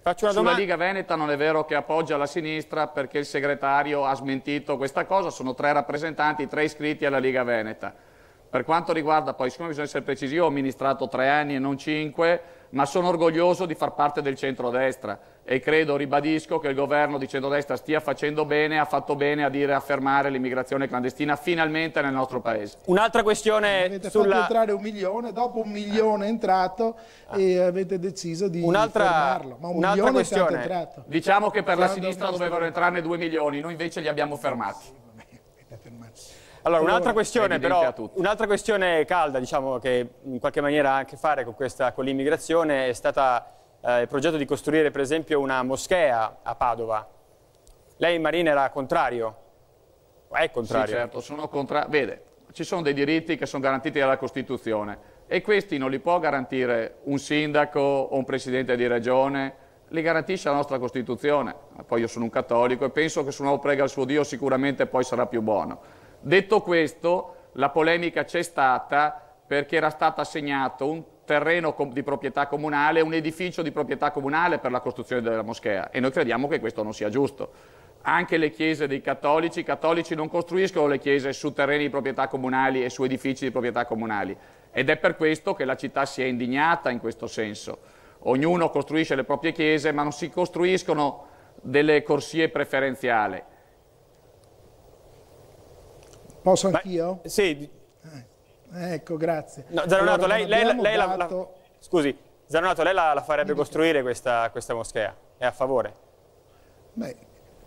Faccio una Sulla Liga Veneta non è vero che appoggia la sinistra perché il segretario ha smentito questa cosa, sono tre rappresentanti, tre iscritti alla Liga Veneta. Per quanto riguarda poi, siccome bisogna essere precisi, io ho amministrato tre anni e non cinque, ma sono orgoglioso di far parte del centrodestra e credo, ribadisco, che il governo di centrodestra stia facendo bene, ha fatto bene a dire a fermare l'immigrazione clandestina finalmente nel nostro paese. Un'altra questione avete sulla... fatto entrare un milione, dopo un milione è entrato ah. e avete deciso di un'altra... fermarlo, ma un un'altra milione questione. è entrato. Diciamo che per la sinistra dovevano entrarne due milioni, noi invece li abbiamo fermati. Allora, un'altra questione, però, un'altra questione calda, diciamo, che in qualche maniera ha a che fare con, questa, con l'immigrazione, è stata eh, il progetto di costruire, per esempio, una moschea a Padova. Lei, Marina, era contrario? È contrario? Sì, certo, sono contrario. Vede, ci sono dei diritti che sono garantiti dalla Costituzione e questi non li può garantire un sindaco o un presidente di regione, li garantisce la nostra Costituzione. Poi io sono un cattolico e penso che se uno prega il suo Dio sicuramente poi sarà più buono. Detto questo, la polemica c'è stata perché era stato assegnato un terreno di proprietà comunale, un edificio di proprietà comunale per la costruzione della moschea e noi crediamo che questo non sia giusto. Anche le chiese dei cattolici, i cattolici non costruiscono le chiese su terreni di proprietà comunali e su edifici di proprietà comunali ed è per questo che la città si è indignata in questo senso. Ognuno costruisce le proprie chiese ma non si costruiscono delle corsie preferenziali. Posso anch'io? Sì. Eh, ecco, grazie. No, Zanonato, allora, lei, lei, lei la, la, Scusi, Zanonato, lei la, la farebbe costruire questa, questa moschea? È a favore? Beh,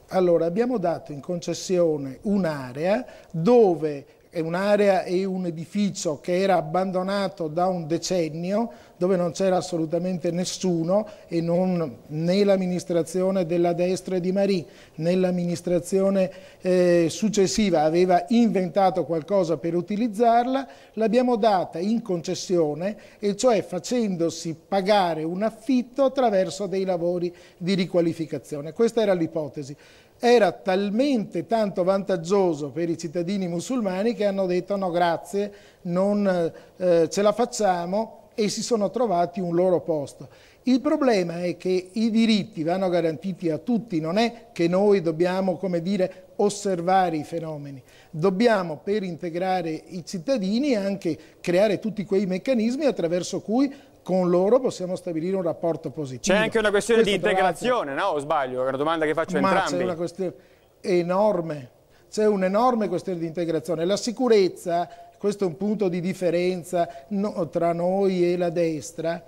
allora, abbiamo dato in concessione un'area dove è un'area e un edificio che era abbandonato da un decennio, dove non c'era assolutamente nessuno e non, né l'amministrazione della destra di Marì, né l'amministrazione eh, successiva aveva inventato qualcosa per utilizzarla, l'abbiamo data in concessione e cioè facendosi pagare un affitto attraverso dei lavori di riqualificazione. Questa era l'ipotesi era talmente tanto vantaggioso per i cittadini musulmani che hanno detto no grazie, non eh, ce la facciamo e si sono trovati un loro posto. Il problema è che i diritti vanno garantiti a tutti, non è che noi dobbiamo, come dire, osservare i fenomeni. Dobbiamo, per integrare i cittadini, anche creare tutti quei meccanismi attraverso cui con loro possiamo stabilire un rapporto positivo. C'è anche una questione Questo, di integrazione, no? O sbaglio? È una domanda che faccio a entrambi. c'è una questione enorme, c'è un'enorme questione di integrazione. La sicurezza, questo è un punto di differenza no, tra noi e la destra,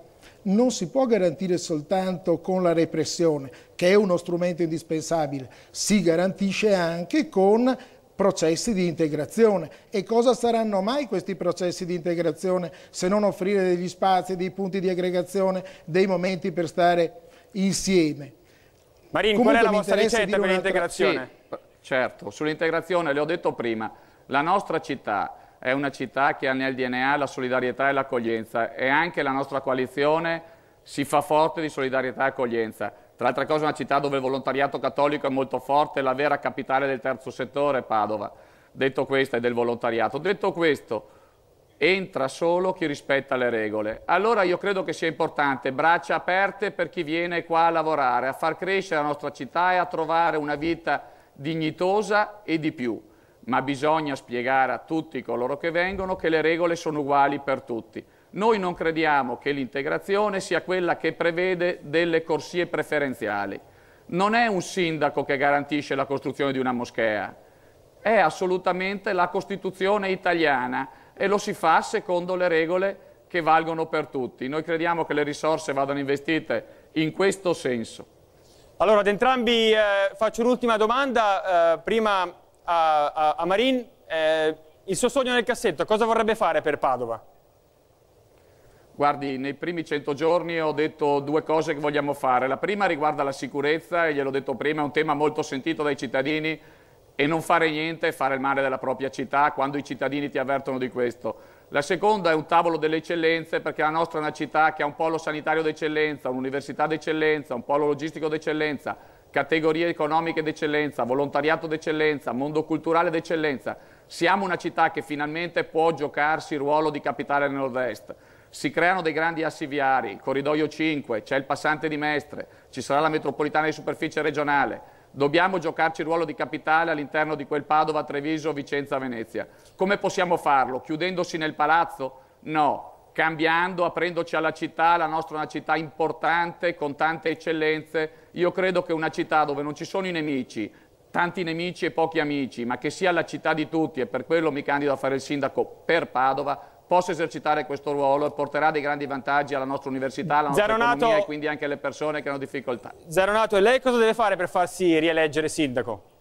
non si può garantire soltanto con la repressione, che è uno strumento indispensabile, si garantisce anche con processi di integrazione. E cosa saranno mai questi processi di integrazione se non offrire degli spazi, dei punti di aggregazione, dei momenti per stare insieme? Marin, Comunque, qual è la vostra ricetta per l'integrazione? Sì, certo, sull'integrazione le ho detto prima, la nostra città è una città che ha nel DNA la solidarietà e l'accoglienza e anche la nostra coalizione si fa forte di solidarietà e accoglienza. Tra l'altra cosa è una città dove il volontariato cattolico è molto forte, la vera capitale del terzo settore è Padova. Detto questo, è del volontariato. Detto questo, entra solo chi rispetta le regole. Allora io credo che sia importante braccia aperte per chi viene qua a lavorare, a far crescere la nostra città e a trovare una vita dignitosa e di più. Ma bisogna spiegare a tutti coloro che vengono che le regole sono uguali per tutti. Noi non crediamo che l'integrazione sia quella che prevede delle corsie preferenziali. Non è un sindaco che garantisce la costruzione di una moschea, è assolutamente la Costituzione italiana e lo si fa secondo le regole che valgono per tutti. Noi crediamo che le risorse vadano investite in questo senso. Allora, ad entrambi eh, faccio un'ultima domanda, eh, prima a, a, a Marin. Eh, il suo sogno nel cassetto, cosa vorrebbe fare per Padova? Guardi, nei primi 100 giorni ho detto due cose che vogliamo fare. La prima riguarda la sicurezza, e gliel'ho detto prima, è un tema molto sentito dai cittadini e non fare niente è fare il male della propria città quando i cittadini ti avvertono di questo. La seconda è un tavolo delle eccellenze perché la nostra è una città che ha un polo sanitario d'eccellenza, un'università d'eccellenza, un polo logistico d'eccellenza, categorie economiche d'eccellenza, volontariato d'eccellenza, mondo culturale d'eccellenza. Siamo una città che finalmente può giocarsi il ruolo di capitale nel nord-est si creano dei grandi assi viari, corridoio 5, c'è il passante di Mestre, ci sarà la metropolitana di superficie regionale, dobbiamo giocarci il ruolo di capitale all'interno di quel Padova, Treviso, Vicenza, Venezia. Come possiamo farlo? Chiudendosi nel palazzo? No, cambiando, aprendoci alla città, la nostra è una città importante, con tante eccellenze. Io credo che una città dove non ci sono i nemici, tanti nemici e pochi amici, ma che sia la città di tutti, e per quello mi candido a fare il sindaco per Padova, possa esercitare questo ruolo e porterà dei grandi vantaggi alla nostra università, alla nostra Zeronato, economia e quindi anche alle persone che hanno difficoltà. Zeronato, e lei cosa deve fare per farsi rieleggere sindaco?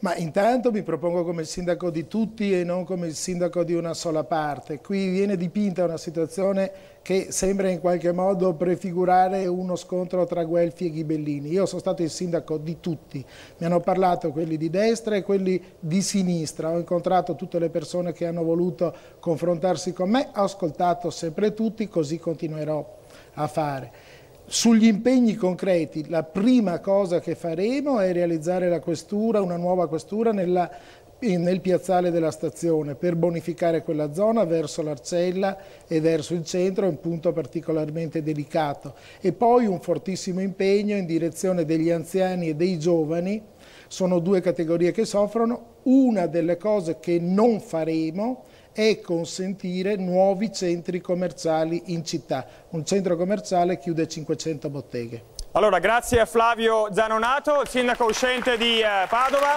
Ma intanto mi propongo come sindaco di tutti e non come il sindaco di una sola parte. Qui viene dipinta una situazione che sembra in qualche modo prefigurare uno scontro tra Guelfi e Ghibellini. Io sono stato il sindaco di tutti, mi hanno parlato quelli di destra e quelli di sinistra, ho incontrato tutte le persone che hanno voluto confrontarsi con me, ho ascoltato sempre tutti, così continuerò a fare. Sugli impegni concreti, la prima cosa che faremo è realizzare la questura, una nuova questura nella, nel piazzale della stazione per bonificare quella zona verso l'Arcella e verso il centro, è un punto particolarmente delicato. E poi un fortissimo impegno in direzione degli anziani e dei giovani, sono due categorie che soffrono, una delle cose che non faremo e consentire nuovi centri commerciali in città. Un centro commerciale chiude 500 botteghe. Allora, grazie a Flavio Zanonato, sindaco uscente di eh, Padova,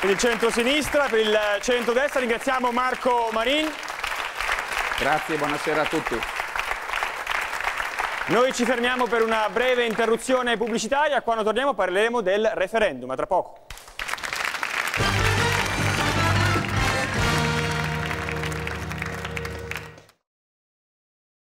per il centro-sinistra, per il centro-destra. Ringraziamo Marco Marin. Grazie, buonasera a tutti. Noi ci fermiamo per una breve interruzione pubblicitaria. Quando torniamo parleremo del referendum. A tra poco.